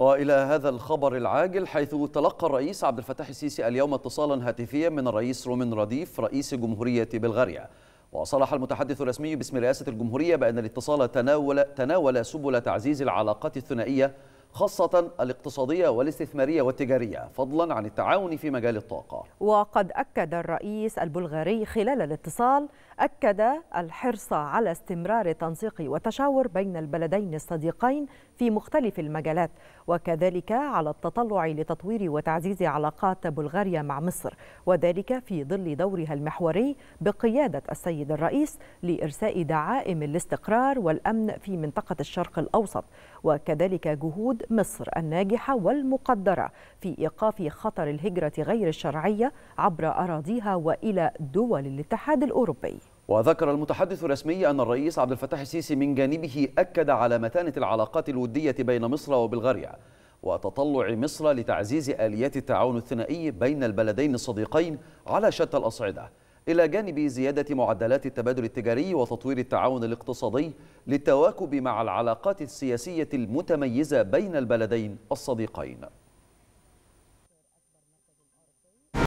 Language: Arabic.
والى هذا الخبر العاجل حيث تلقى الرئيس عبد الفتاح السيسي اليوم اتصالا هاتفيا من الرئيس رومن رديف رئيس جمهوريه بلغاريا وصرح المتحدث الرسمي باسم رئاسه الجمهوريه بان الاتصال تناول تناول سبل تعزيز العلاقات الثنائيه خاصة الاقتصادية والاستثمارية والتجارية فضلا عن التعاون في مجال الطاقة وقد أكد الرئيس البلغاري خلال الاتصال أكد الحرص على استمرار التنسيق والتشاور بين البلدين الصديقين في مختلف المجالات وكذلك على التطلع لتطوير وتعزيز علاقات بلغاريا مع مصر وذلك في ظل دورها المحوري بقيادة السيد الرئيس لإرساء دعائم الاستقرار والأمن في منطقة الشرق الأوسط وكذلك جهود مصر الناجحة والمقدرة في إيقاف خطر الهجرة غير الشرعية عبر أراضيها وإلى دول الاتحاد الأوروبي وذكر المتحدث الرسمي أن الرئيس عبد الفتاح السيسي من جانبه أكد على متانة العلاقات الودية بين مصر وبلغاريا وتطلع مصر لتعزيز آليات التعاون الثنائي بين البلدين الصديقين على شتى الأصعدة إلى جانب زيادة معدلات التبادل التجاري وتطوير التعاون الاقتصادي للتواكب مع العلاقات السياسية المتميزة بين البلدين الصديقين